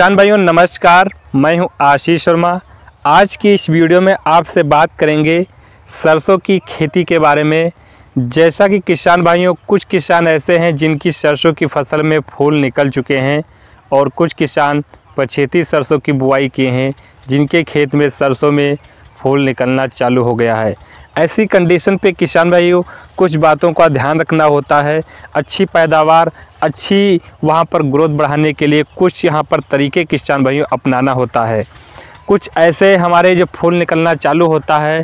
किसान भाइयों नमस्कार मैं हूं आशीष शर्मा आज की इस वीडियो में आपसे बात करेंगे सरसों की खेती के बारे में जैसा कि किसान भाइयों कुछ किसान ऐसे हैं जिनकी सरसों की फसल में फूल निकल चुके हैं और कुछ किसान पछेती सरसों की बुआई किए हैं जिनके खेत में सरसों में फूल निकलना चालू हो गया है ऐसी कंडीशन पे किसान भाइयों कुछ बातों का ध्यान रखना होता है अच्छी पैदावार अच्छी वहाँ पर ग्रोथ बढ़ाने के लिए कुछ यहाँ पर तरीके किसान भाइयों अपनाना होता है कुछ ऐसे हमारे जो फूल निकलना चालू होता है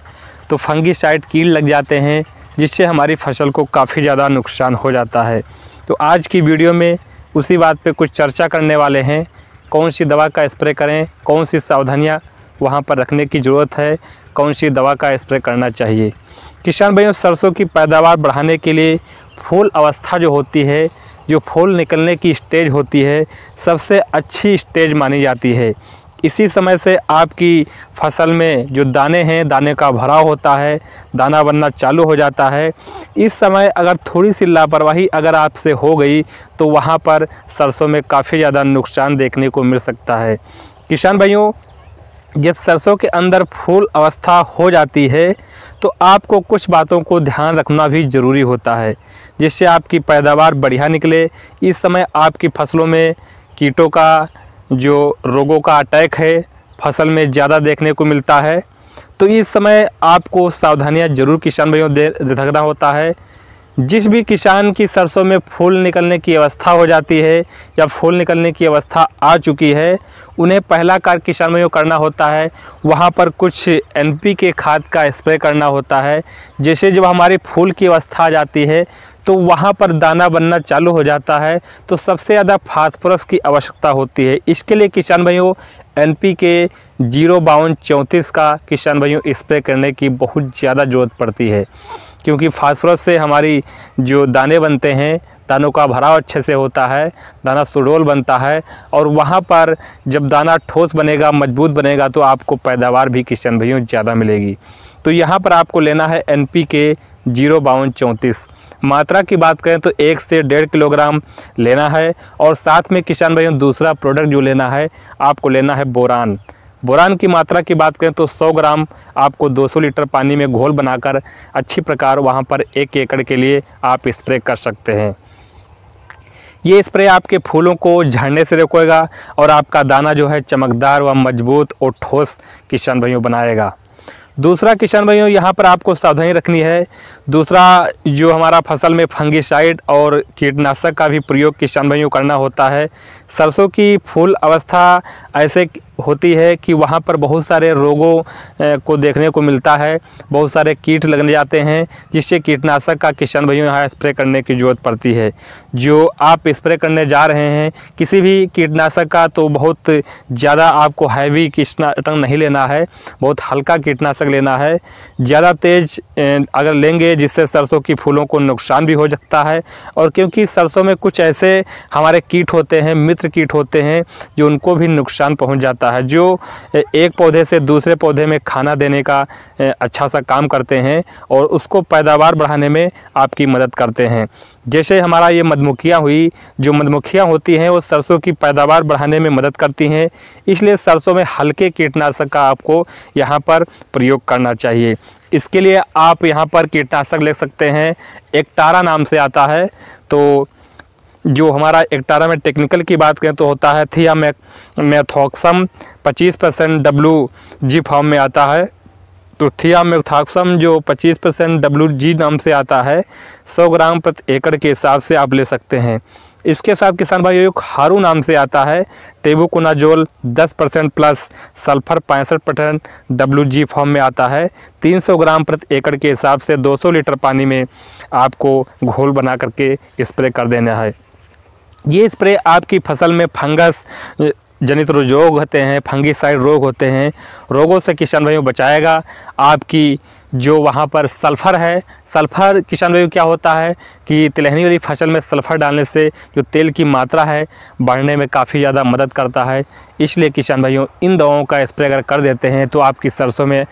तो फंगीसाइड कीड़ लग जाते हैं जिससे हमारी फसल को काफ़ी ज़्यादा नुकसान हो जाता है तो आज की वीडियो में उसी बात पे कुछ चर्चा करने वाले हैं कौन सी दवा का स्प्रे करें कौन सी सावधानियाँ वहाँ पर रखने की ज़रूरत है कौन सी दवा का स्प्रे करना चाहिए किसान भाइयों सरसों की पैदावार बढ़ाने के लिए फूल अवस्था जो होती है जो फूल निकलने की स्टेज होती है सबसे अच्छी स्टेज मानी जाती है इसी समय से आपकी फसल में जो दाने हैं दाने का भराव होता है दाना बनना चालू हो जाता है इस समय अगर थोड़ी सी लापरवाही अगर आपसे हो गई तो वहाँ पर सरसों में काफ़ी ज़्यादा नुकसान देखने को मिल सकता है किसान भाइयों जब सरसों के अंदर फूल अवस्था हो जाती है तो आपको कुछ बातों को ध्यान रखना भी ज़रूरी होता है जिससे आपकी पैदावार बढ़िया निकले इस समय आपकी फसलों में कीटों का जो रोगों का अटैक है फसल में ज़्यादा देखने को मिलता है तो इस समय आपको सावधानियां जरूर किसान भाइयों दे रखना होता है जिस भी किसान की सरसों में फूल निकलने की अवस्था हो जाती है या फूल निकलने की अवस्था आ चुकी है उन्हें पहला कार्य किसान में जो करना होता है वहाँ पर कुछ एनपी के खाद का स्प्रे करना होता है जैसे जब हमारी फूल की अवस्था आ जाती है तो वहाँ पर दाना बनना चालू हो जाता है तो सबसे ज़्यादा फास्फोरस की आवश्यकता होती है इसके लिए किसान भाइयों एन पी के जीरो बावन चौंतीस का किसान भाइयों स्प्रे करने की बहुत ज़्यादा ज़रूरत पड़ती है क्योंकि फास्फोरस से हमारी जो दाने बनते हैं दानों का भराव अच्छे से होता है दाना सुडोल बनता है और वहाँ पर जब दाना ठोस बनेगा मजबूत बनेगा तो आपको पैदावार भी किसान भाइयों ज़्यादा मिलेगी तो यहाँ पर आपको लेना है एन पी के जीरो बावन चौंतीस मात्रा की बात करें तो एक से डेढ़ किलोग्राम लेना है और साथ में किसान भाइयों दूसरा प्रोडक्ट जो लेना है आपको लेना है बोरान बोरान की मात्रा की बात करें तो 100 ग्राम आपको 200 लीटर पानी में घोल बनाकर अच्छी प्रकार वहाँ पर एक एकड़ के लिए आप स्प्रे कर सकते हैं ये स्प्रे आपके फूलों को झड़ने से रोकेगा और आपका दाना जो है चमकदार व मजबूत और ठोस किसान भाइयों बनाएगा दूसरा किसान भाइयों यहाँ पर आपको सावधानी रखनी है दूसरा जो हमारा फसल में फंगिसाइड और कीटनाशक का भी प्रयोग किसान भाइयों करना होता है सरसों की फूल अवस्था ऐसे होती है कि वहाँ पर बहुत सारे रोगों को देखने को मिलता है बहुत सारे कीट लगने जाते हैं जिससे कीटनाशक का किसान भाइयों यहाँ स्प्रे करने की ज़रूरत पड़ती है जो आप स्प्रे करने जा रहे हैं किसी भी कीटनाशक का तो बहुत ज़्यादा आपको हैवी कीटनाशक नहीं लेना है बहुत हल्का कीटनाशक लेना है ज़्यादा तेज़ अगर लेंगे जिससे सरसों की फूलों को नुकसान भी हो सकता है और क्योंकि सरसों में कुछ ऐसे हमारे कीट होते हैं मित्र कीट होते हैं जो उनको भी नुकसान पहुंच जाता है जो एक पौधे से दूसरे पौधे में खाना देने का अच्छा सा काम करते हैं और उसको पैदावार बढ़ाने में आपकी मदद करते हैं जैसे हमारा ये मधुमक्खियाँ हुई जो मधुमक्खियाँ होती हैं वो सरसों की पैदावार बढ़ाने में मदद करती हैं इसलिए सरसों में हल्के कीटनाशक का आपको यहाँ पर प्रयोग करना चाहिए इसके लिए आप यहाँ पर कीटनाशक ले सकते हैं एक टारा नाम से आता है तो जो हमारा एक्टारा में टेक्निकल की बात करें तो होता है थिया मै मैथॉक्सम पच्चीस परसेंट डब्लू जी फॉर्म में आता है तो थिया मैथॉक्सम जो पच्चीस परसेंट डब्लू जी नाम से आता है सौ ग्राम प्रति एकड़ के हिसाब से आप ले सकते हैं इसके साथ किसान भाई एक हारू नाम से आता है टेबुकोनाजोल 10 परसेंट प्लस सल्फर पैंसठ परसेंट डब्ल्यू जी फॉर्म में आता है 300 ग्राम प्रति एकड़ के हिसाब से 200 लीटर पानी में आपको घोल बना करके स्प्रे कर देना है ये स्प्रे आपकी फसल में फंगस जनित रोग होते हैं साइड रोग होते हैं रोगों से किसान भाइयों बचाएगा आपकी जो वहाँ पर सल्फ़र है सल्फ़र किसान भाइयों क्या होता है कि तिलहनी वाली फसल में सल्फ़र डालने से जो तेल की मात्रा है बढ़ने में काफ़ी ज़्यादा मदद करता है इसलिए किसान भाइयों इन दवाओं का स्प्रे अगर कर देते हैं तो आपकी सरसों में